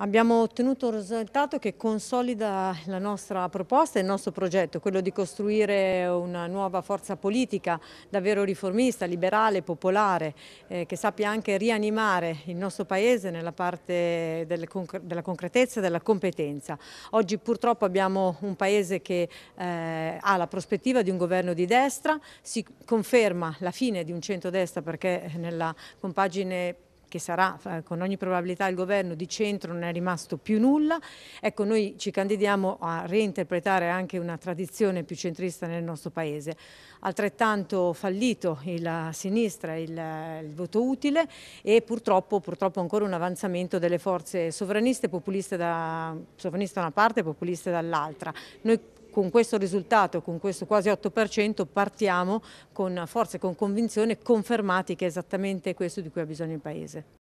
Abbiamo ottenuto un risultato che consolida la nostra proposta e il nostro progetto, quello di costruire una nuova forza politica davvero riformista, liberale, popolare, eh, che sappia anche rianimare il nostro Paese nella parte conc della concretezza e della competenza. Oggi purtroppo abbiamo un Paese che eh, ha la prospettiva di un governo di destra, si conferma la fine di un centrodestra perché nella compagine che sarà con ogni probabilità il governo, di centro non è rimasto più nulla. Ecco, noi ci candidiamo a reinterpretare anche una tradizione più centrista nel nostro Paese. Altrettanto fallito la sinistra, il, il voto utile e purtroppo, purtroppo, ancora un avanzamento delle forze sovraniste, populiste da, sovraniste da una parte e populiste dall'altra. Noi con questo risultato, con questo quasi 8% partiamo con forza e con convinzione confermati che è esattamente questo di cui ha bisogno il Paese.